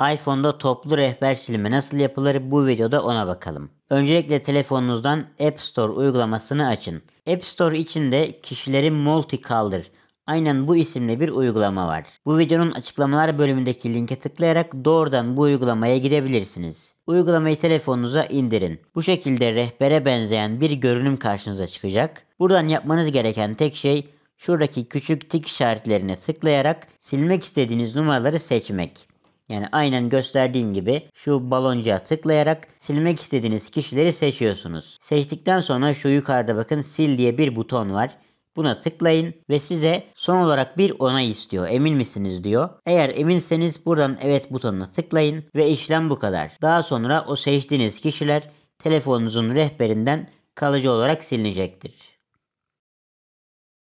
iPhone'da toplu rehber silme nasıl yapılır bu videoda ona bakalım. Öncelikle telefonunuzdan App Store uygulamasını açın. App Store içinde kişilerin multi kaldır Aynen bu isimli bir uygulama var. Bu videonun açıklamalar bölümündeki linke tıklayarak doğrudan bu uygulamaya gidebilirsiniz. Uygulamayı telefonunuza indirin. Bu şekilde rehbere benzeyen bir görünüm karşınıza çıkacak. Buradan yapmanız gereken tek şey şuradaki küçük tik işaretlerine tıklayarak silmek istediğiniz numaraları seçmek. Yani aynen gösterdiğim gibi şu baloncuğa tıklayarak silmek istediğiniz kişileri seçiyorsunuz. Seçtikten sonra şu yukarıda bakın sil diye bir buton var. Buna tıklayın ve size son olarak bir onay istiyor. Emin misiniz diyor. Eğer eminseniz buradan evet butonuna tıklayın ve işlem bu kadar. Daha sonra o seçtiğiniz kişiler telefonunuzun rehberinden kalıcı olarak silinecektir.